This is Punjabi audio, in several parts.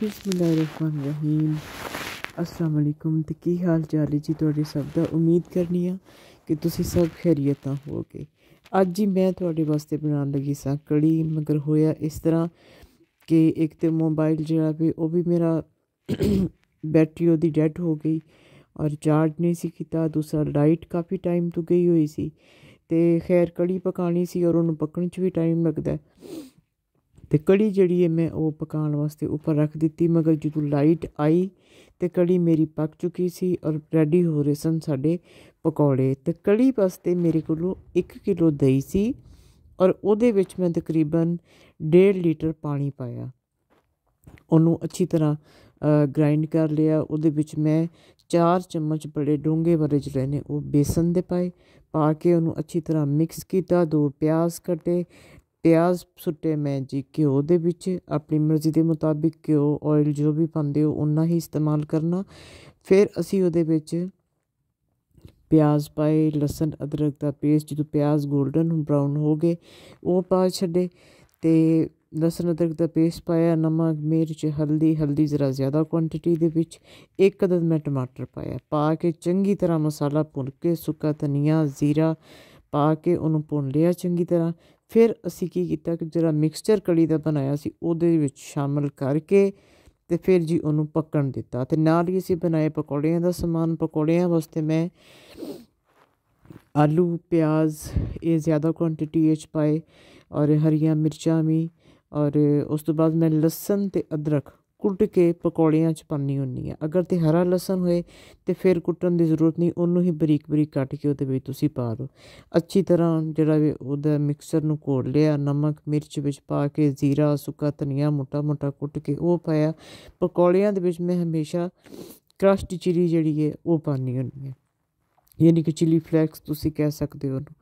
ਬਿਸਮਿਲ੍ਲਾਹਿਰਰਹਿਮਾਨਿਰਰਹੀਮ ਅਸਲਾਮ ਵਾਲੇਕੁਮ ਤੇ ਕੀ ਹਾਲ ਚਾਲ ਹੈ ਜੀ ਤੁਹਾਡੇ ਸਭ ਦਾ ਉਮੀਦ ਕਰਨੀ ਆ ਕਿ ਤੁਸੀਂ ਸਭ ਖੈਰੀਅਤ ਨਾਲ ਹੋਵੋਗੇ ਅੱਜ ਹੀ ਮੈਂ ਤੁਹਾਡੇ ਵਾਸਤੇ ਬਣਾਉਣ ਲੱਗੀ ਸਾਂ ਕੜੀ ਮਗਰ ਹੋਇਆ ਇਸ ਤਰ੍ਹਾਂ ਕਿ ਇੱਕ ਤੇ ਮੋਬਾਈਲ ਜਿਹੜਾ ਵੀ ਉਹ ਵੀ ਮੇਰਾ ਬੈਟਰੀ ਉਹਦੀ ਡੈਡ ਹੋ ਗਈ ਔਰ ਚਾਰਜ ਨਹੀਂ ਸੀ ਕੀਤਾ ਦੂਸਰਾ ਲਾਈਟ ਕਾਫੀ ਟਾਈਮ ਤੋਂ ਗਈ ਹੋਈ ਸੀ ਤੇ ਖੈਰ ਕੜੀ ਪਕਾਣੀ ਸੀ ਔਰ ਉਹਨੂੰ ਪੱਕਣ 'ਚ ਵੀ ਟਾਈਮ ਲੱਗਦਾ ਤੇ ਕੜੀ ਜਿਹੜੀ ਹੈ ਮੈਂ ਉਹ ਪਕਾਉਣ ਵਾਸਤੇ ਉੱਪਰ ਰੱਖ ਦਿੱਤੀ ਮਗਰ ਜਦੋਂ ਲਾਈਟ ਆਈ ਤੇ ਕੜੀ ਮੇਰੀ ਪੱਕ ਚੁੱਕੀ ਸੀ ਔਰ ਰੈਡੀ ਹੋ ਰਹੇ ਸਨ ਸਾਡੇ ਪਕੌੜੇ ਤੇ ਕੜੀ ਵਾਸਤੇ ਮੇਰੇ ਕੋਲੋਂ 1 ਕਿਲੋ ਦਹੀਂ ਸੀ ਔਰ ਉਹਦੇ ਵਿੱਚ ਮੈਂ ਤਕਰੀਬਨ 1.5 ਲੀਟਰ ਪਾਣੀ ਪਾਇਆ ਉਹਨੂੰ ਅੱਛੀ ਤਰ੍ਹਾਂ ਗ੍ਰਾਈਂਡ ਕਰ ਲਿਆ ਉਹਦੇ ਵਿੱਚ ਮੈਂ 4 ਚਮਚ ਬੜੇ ਡੂੰਘੇ ਵਾਲੇ ਜਿਹੜੇ ਨੇ ਉਹ ਬੇਸਨ ਦੇ ਪਾਏ ਪਾ ਕੇ ਉਹਨੂੰ ਅੱਛੀ ਤਰ੍ਹਾਂ ਮਿਕਸ ਕੀਤਾ ਦੋ ਪਿਆਜ਼ ਕੱਟੇ ਪਿਆਜ਼ ਸੁੱਟੇ ਮੈਂ ਜੀ ਘਿਓ ਦੇ ਵਿੱਚ ਆਪਣੀ ਮਰਜ਼ੀ ਦੇ ਮੁਤਾਬਿਕ ਘਿਓ ਆਇਲ ਜੋ ਵੀ ਪਾਉਂਦੇ ਹੋ ਉਹਨਾਂ ਹੀ ਇਸਤੇਮਾਲ ਕਰਨਾ ਫਿਰ ਅਸੀਂ ਉਹਦੇ ਵਿੱਚ ਪਿਆਜ਼ ਪਾਏ ਲਸਣ ਅਦਰਕ ਦਾ ਪੇਸਟ ਜਦੋਂ ਪਿਆਜ਼ 골ਡਨ ਬ੍ਰਾਊਨ ਹੋ ਗਏ ਉਹ ਪਾ ਛੱਡੇ ਤੇ ਲਸਣ ਅਦਰਕ ਦਾ ਪੇਸਟ ਪਾਇਆ ਨਮਕ ਮਿਰਚ ਹਲਦੀ ਹਲਦੀ ਜ਼ਰਾ ਜ਼ਿਆਦਾ ਕੁਆਂਟੀਟੀ ਦੇ ਵਿੱਚ ਇੱਕ ਅਦਦ ਮੈਂ ਟਮਾਟਰ ਪਾਇਆ ਪਾ ਕੇ ਚੰਗੀ ਤਰ੍ਹਾਂ ਮਸਾਲਾ ਭੁੰਨ ਕੇ ਸੁੱਕਾ ਧਨੀਆ ਜ਼ੀਰਾ ਪਾ ਕੇ ਉਹਨੂੰ ਭੁੰਨ ਲਿਆ ਚੰਗੀ ਤਰ੍ਹਾਂ ਫਿਰ ਅਸੀਂ ਕੀ ਕੀਤਾ ਕਿ ਜਿਹੜਾ ਮਿਕਸਚਰ ਕੜੀ ਦਾ ਬਣਾਇਆ ਸੀ ਉਹਦੇ ਵਿੱਚ ਸ਼ਾਮਲ ਕਰਕੇ ਤੇ ਫਿਰ ਜੀ ਉਹਨੂੰ ਪੱਕਣ ਦਿੱਤਾ ਤੇ ਨਾਲ ਹੀ ਅਸੀਂ ਬਣਾਏ ਪਕੌੜਿਆਂ ਦਾ ਸਮਾਨ ਪਕੌੜਿਆਂ ਵਾਸਤੇ ਮੈਂ ਆਲੂ ਪਿਆਜ਼ ਇਹ ਜ਼ਿਆਦਾ ਕੁਆਂਟੀਟੀ ਵਿੱਚ ਪਾਏ ਔਰ ਹਰੀਆਂ ਮਿਰਚਾਂ ਵੀ ਔਰ ਉਸ ਤੋਂ ਬਾਅਦ ਮੈਂ ਲਸਣ ਤੇ ਅਦਰਕ ਕੁੱਟ ਕੇ ਪਕੌੜੀਆਂ 'ਚ ਪੰਨੀ ਹੁੰਨੀ ਆ ਅਗਰ ਤੇ ਹਰਾ ਲਸਣ ਹੋਏ ਤੇ ਫਿਰ ਕੁੱਟਣ ਦੀ ਜ਼ਰੂਰਤ ਨਹੀਂ ਉਹਨੂੰ ਹੀ ਬਰੀਕ ਬਰੀਕ ਕੱਟ ਕੇ ਉਹਦੇ ਵਿੱਚ ਤੁਸੀਂ ਪਾ ਦਿਓ ਅੱਛੀ ਤਰ੍ਹਾਂ ਜਿਹੜਾ ਵੀ ਉਹਦਾ ਮਿਕਸਰ ਨੂੰ ਘੋਲ ਲਿਆ ਨਮਕ ਮਿਰਚ ਵਿੱਚ ਪਾ ਕੇ ਜ਼ੀਰਾ ਸੁੱਕਾ ਧਨੀਆ ਮੋਟਾ ਮੋਟਾ ਕੁੱਟ ਕੇ ਉਹ ਪਾਇਆ ਪਕੌੜੀਆਂ ਦੇ ਵਿੱਚ ਮੈਂ ਹਮੇਸ਼ਾ ਕ੍ਰਸ਼ਟ ਚਿਲੀ ਜਿਹੜੀ ਹੈ ਉਹ ਪਾਉਣੀ ਹੁੰਦੀ ਹੈ ਯਾਨੀ ਕਿ ਚਿਲੀ ਫਲੈਕਸ ਤੁਸੀਂ ਕਹਿ ਸਕਦੇ ਹੋ ਉਹਨੂੰ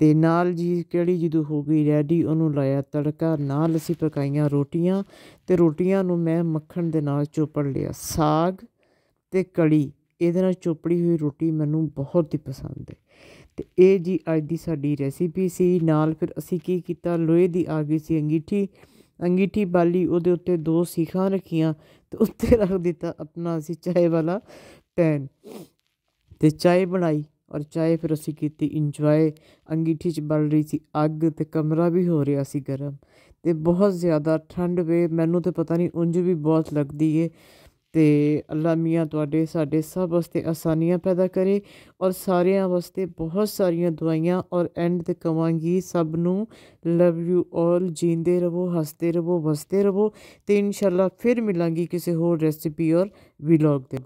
ਤੇ ਨਾਲ ਜੀ ਕਿਹੜੀ ਜਦੋਂ ਹੋ ਗਈ ਰੈਡੀ ਉਹਨੂੰ ਲਾਇਆ ਤੜਕਾ ਨਾਲ ਅਸੀਂ ਪਕਾਈਆਂ ਰੋਟੀਆਂ ਤੇ ਰੋਟੀਆਂ ਨੂੰ ਮੈਂ ਮੱਖਣ ਦੇ ਨਾਲ ਚੋਪੜ ਲਿਆ ਸਾਗ ਤੇ ਕੜੀ ਇਹਦੇ ਨਾਲ ਚੋਪੜੀ ਹੋਈ ਰੋਟੀ ਮੈਨੂੰ ਬਹੁਤ ਹੀ ਪਸੰਦ ਹੈ ਤੇ ਇਹ ਜੀ ਅੱਜ ਦੀ ਸਾਡੀ ਰੈਸਿਪੀ ਸੀ ਨਾਲ ਫਿਰ ਅਸੀਂ ਕੀ ਕੀਤਾ ਲੋਹੇ ਦੀ ਆ ਗਈ ਸੀ ਅੰਗੀਠੀ ਅੰਗੀਠੀ ਬਾਲੀ ਉਹਦੇ ਉੱਤੇ ਦੋ ਸੀਖਾਂ ਰੱਖੀਆਂ ਤੇ ਉੱਤੇ ਰੱਖ ਦਿੱਤਾ ਆਪਣਾ ਅਸੀਂ ਚਾਹੇ ਵਾਲਾ ਪੈਨ ਤੇ ਚਾਹ ਬਣਾਈ ਔਰ ਚਾਹੇ ਫਿਰ ਅਸੀਂ ਕੀਤੀ ਇੰਜੋਏ ਅੰਗੀਠੀ 'ਚ ਬਲ ਰਹੀ ਸੀ ਅੱਗ ਤੇ ਕਮਰਾ ਵੀ ਹੋ ਰਿਹਾ ਸੀ ਗਰਮ ਤੇ ਬਹੁਤ ਜ਼ਿਆਦਾ ਠੰਡ ਵੇ ਮੈਨੂੰ ਤੇ ਪਤਾ ਨਹੀਂ ਉਂਝ ਵੀ ਬਹੁਤ ਲੱਗਦੀ ਏ ਤੇ ਅੱਲਾ ਮੀਆਂ ਤੁਹਾਡੇ ਸਾਡੇ ਸਭ ਵਾਸਤੇ ਆਸਾਨੀਆਂ ਪੈਦਾ ਕਰੇ ਔਰ ਸਾਰਿਆਂ ਵਾਸਤੇ ਬਹੁਤ ਸਾਰੀਆਂ ਦਵਾਈਆਂ ਔਰ ਐਂਡ ਤੇ ਕਵਾਂਗੀ ਸਭ ਨੂੰ ਲਵ ਯੂ ਆਲ ਜੀਂਦੇ ਰਹੋ ਹੱਸਦੇ ਰਹੋ ਵਸਦੇ ਰਹੋ ਤੇ ਇਨਸ਼ਾਅੱਲਾ ਫਿਰ ਮਿਲਾਂਗੀ ਕਿਸੇ ਹੋਰ ਰੈਸਿਪੀ ਔਰ ਵਲੌਗ ਦੇ